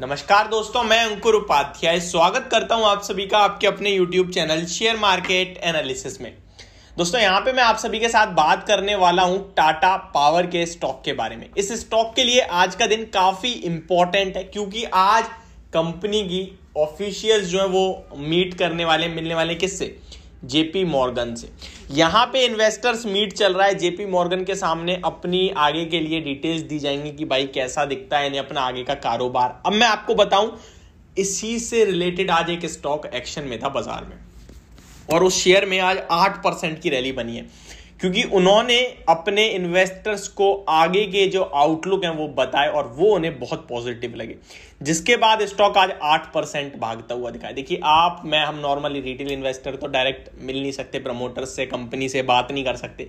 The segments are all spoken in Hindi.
नमस्कार दोस्तों मैं अंकुर उपाध्याय स्वागत करता हूं आप सभी का आपके अपने YouTube channel share market analysis में दोस्तों यहां पे मैं आप सभी के साथ बात करने वाला हूं टाटा पावर के स्टॉक के बारे में इस स्टॉक के लिए आज का दिन काफी इंपॉर्टेंट है क्योंकि आज कंपनी की ऑफिशियल जो है वो मीट करने वाले मिलने वाले किससे जेपी मॉर्गन से यहां पे इन्वेस्टर्स मीट चल रहा है जेपी मॉर्गन के सामने अपनी आगे के लिए डिटेल्स दी जाएंगी कि भाई कैसा दिखता है यानी अपना आगे का कारोबार अब मैं आपको बताऊं इसी से रिलेटेड आज एक स्टॉक एक्शन में था बाजार में और उस शेयर में आज आठ परसेंट की रैली बनी है क्योंकि उन्होंने अपने इन्वेस्टर्स को आगे के जो आउटलुक हैं वो बताए और वो उन्हें बहुत पॉजिटिव लगे जिसके बाद स्टॉक आज आठ परसेंट भागता हुआ दिखाई देखिए आप मैं हम नॉर्मली रिटेल इन्वेस्टर तो डायरेक्ट मिल नहीं सकते प्रमोटर्स से कंपनी से बात नहीं कर सकते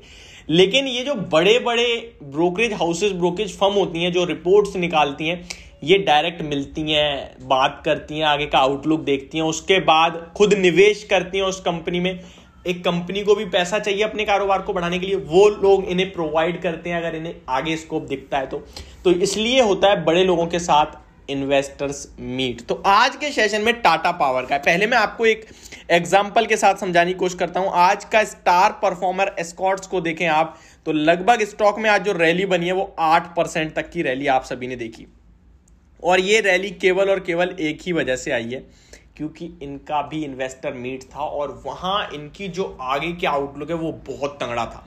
लेकिन ये जो बड़े बड़े ब्रोकरेज हाउसेज ब्रोकरेज फर्म होती हैं जो रिपोर्ट्स निकालती हैं ये डायरेक्ट मिलती हैं बात करती हैं आगे का आउटलुक देखती हैं उसके बाद खुद निवेश करती हैं उस कंपनी में एक कंपनी को भी पैसा चाहिए अपने कारोबार को बढ़ाने के लिए वो लोग इन्हें प्रोवाइड करते हैं अगर इन्हें आगे स्कोप दिखता है तो तो इसलिए होता है बड़े लोगों के साथ इन्वेस्टर्स मीट तो आज के सेशन में टाटा पावर का है पहले मैं आपको एक एग्जाम्पल के साथ समझाने की कोशिश करता हूं आज का स्टार परफॉर्मर एस्कॉट्स को देखें आप तो लगभग स्टॉक में आज जो रैली बनी है वो आठ परसेंट तक की रैली आप सभी ने देखी और ये रैली केवल और केवल एक ही वजह से आई है क्योंकि इनका भी इन्वेस्टर मीट था और वहाँ इनकी जो आगे की आउटलुक है वो बहुत तंगड़ा था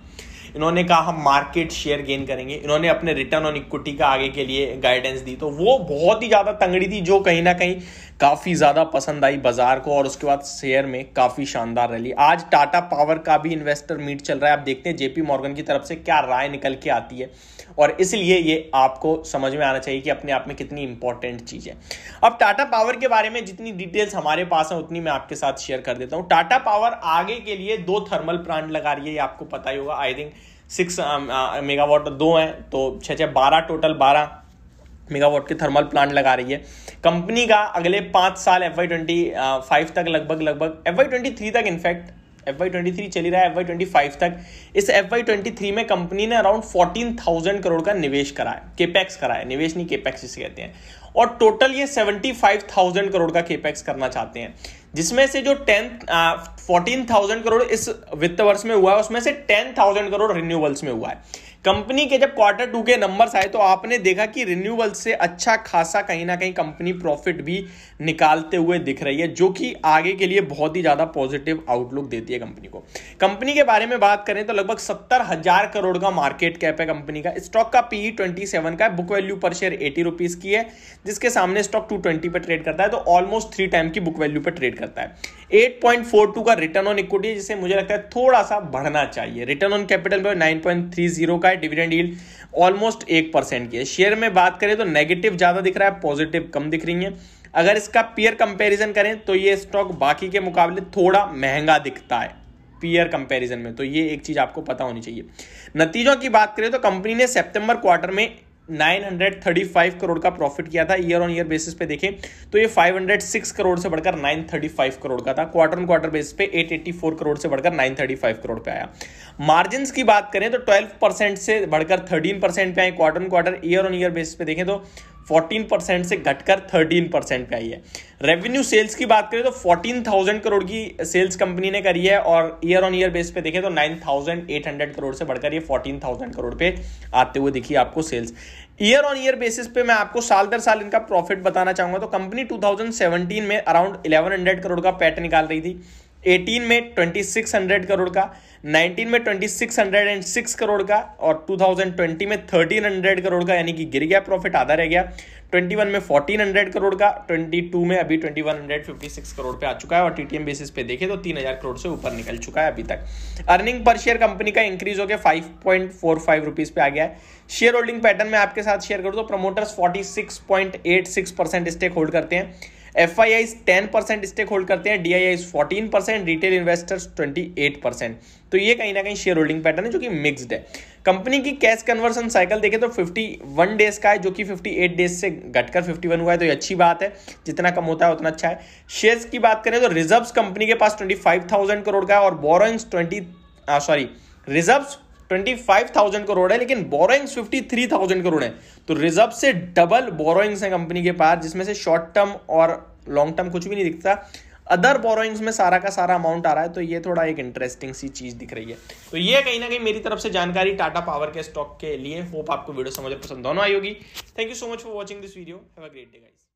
इन्होंने कहा हम मार्केट शेयर गेन करेंगे इन्होंने अपने रिटर्न ऑन इक्विटी का आगे के लिए गाइडेंस दी तो वो बहुत ही ज़्यादा तंगड़ी थी जो कहीं ना कहीं काफ़ी ज़्यादा पसंद आई बाजार को और उसके बाद शेयर में काफ़ी शानदार रैली आज टाटा पावर का भी इन्वेस्टर मीट चल रहा है आप देखते हैं जेपी मॉर्गन की तरफ से क्या राय निकल के आती है और इसलिए ये आपको समझ में आना चाहिए कि अपने आप में कितनी इंपॉर्टेंट चीज़ है अब टाटा पावर के बारे में जितनी डिटेल्स हमारे पास है उतनी मैं आपके साथ शेयर कर देता हूँ टाटा पावर आगे के लिए दो थर्मल प्लांट लगा रही है ये आपको पता ही होगा आई थिंक सिक्स मेगावाट दो हैं तो छः छः बारह टोटल बारह मेगावाट के थर्मल प्लांट लगा रही है कंपनी का अगले पाँच साल एफ आई ट्वेंटी फाइव तक लगभग लगभग एफ आई ट्वेंटी थ्री तक in fact F Y twenty three चली रहा है एफ वाई ट्वेंटी फाइव तक इस एफ वाई ट्वेंटी थ्री में कंपनी ने अराउंड फोर्टीन थाउजेंड करोड़ का निवेश करा है केपैक्स करा है निवेश नहीं केपैक्स जिसे कहते हैं और टोटल ये सेवेंटी फाइव थाउजेंड करोड़ का केपैक्स करना चाहते हैं जिसमें से जो टेन फोर्टीन थाउजेंड करोड़ इस वित्त वर्ष में हुआ है उसमें से टेन थाउजेंड करोड़ रिन्यूवल्स में हुआ है कंपनी के जब क्वार्टर टू के नंबर्स आए तो आपने देखा कि रिन्यूअल से अच्छा खासा कहीं ना कहीं कंपनी प्रॉफिट भी निकालते हुए दिख रही है जो कि आगे के लिए बहुत ही ज़्यादा पॉजिटिव आउटलुक देती है कंपनी को कंपनी के बारे में बात करें तो लगभग सत्तर हजार करोड़ का मार्केट कैप है कंपनी का स्टॉक का पीई ट्वेंटी सेवन का book value per share eighty rupees की है जिसके सामने स्टॉक टू ट्वेंटी पर ट्रेड करता है तो ऑलमोस्ट थ्री टाइम की बुक वैल्यू पर ट्रेड करता है एट पॉइंट फोर टू का रिटर्न ऑन इक्विटी जिसे मुझे लगता है थोड़ा सा बढ़ना चाहिए रिटर्न ऑन कैपिटल पर नाइन पॉइंट थ्री जीरो का मॉडिफाइड डिविडेंड ईल ऑलमोस्ट एक परसेंट की है शेयर में बात करें तो नेगेटिव ज्यादा दिख रहा है पॉजिटिव कम दिख रही है अगर इसका पीयर कंपैरिजन करें तो ये स्टॉक बाकी के मुकाबले थोड़ा महंगा दिखता है पीयर कंपैरिजन में तो ये एक चीज आपको पता होनी चाहिए नतीजों की बात करें तो कंपनी ने सितंबर क्वार्टर में 935 करोड़ का प्रॉफिट किया था ईयर ऑन ईयर बेसिस पे देखें तो ये 506 करोड़ से बढ़कर 935 करोड़ का था क्वार्टर ऑन क्वार्टर बेसिस पे 884 करोड़ से बढ़कर 935 करोड़ पे आया मार्जिन की बात करें तो 12 परसेंट से बढ़कर 13 परसेंट पे आए quarter on quarter year on year basis पे देखें तो 14 परसेंट से घटकर 13 परसेंट पे आई है रेवेन्यू सेल्स की बात करें तो 14,000 करोड़ की सेल्स कंपनी ने करी है और ईयर ऑन ईयर बेस पे देखें तो 9,800 करोड़ से बढ़कर ये 14,000 करोड़ पे आते हुए दिखी आपको sales year on year basis पे मैं आपको साल दर साल इनका प्रॉफिट बताना चाहूंगा तो कंपनी 2017 में अराउंड 1100 करोड़ का पैट निकाल रही थी एटीन में ट्वेंटी सिक्स हंड्रेड करोड़ का नाइनटीन में twenty six hundred and six crore का और टू थाउजेंड ट्वेंटी में थर्टीन हंड्रेड करोड़ का यानी कि गिर गया प्रॉफिट आधा रह गया ट्वेंटी वन में फोर्टीन हंड्रेड करोड़ का ट्वेंटी टू में अभी twenty one hundred fifty six crore पे आ चुका है और टीटीएम बेसिस पे देखे तो तीन हजार करोड़ से ऊपर निकल चुका है अभी तक अर्निंग पर शेयर कंपनी का इंक्रीज हो गया five point four five rupees पे आ गया है शेयर होल्डिंग पैटर्न में आपके साथ शेयर कर तो promoters forty six point eight six percent stake hold करते हैं F I I ten percent stake hold करते हैं D I I fourteen percent retail investors twenty eight percent तो ये कहीं ना कहीं शेयर होल्डिंग पैटर्न है जो कि मिक्सड है कंपनी की कैश कन्वर्सन साइकिल देखें तो फिफ्टी वन डेज का है जो कि फिफ्टी एट डेज से घटकर फिफ्टी वन हुआ है तो ये अच्छी बात है जितना कम होता है उतना अच्छा है शेयर्स की बात करें तो रिजर्व कंपनी के पास ट्वेंटी फाइव थाउजेंड करोड़ का है और borrowings twenty sorry reserve thousand crore है लेकिन बोरोइंग्स थाउजेंड करोड़ है तो रिजर्व से डबल बोरोइंग्स हैं कंपनी के पास जिसमें से शॉर्ट टर्म और लॉन्ग टर्म कुछ भी नहीं दिखता अदर बोरोइंग्स में सारा का सारा अमाउंट आ रहा है तो ये थोड़ा एक इंटरेस्टिंग सी चीज दिख रही है तो ये कहीं ना कहीं मेरी तरफ से जानकारी टाटा पावर के स्टॉक के लिए होप आपको वीडियो समझ पसंद दोनों आई होगी thank you so much for watching this video have a great day guys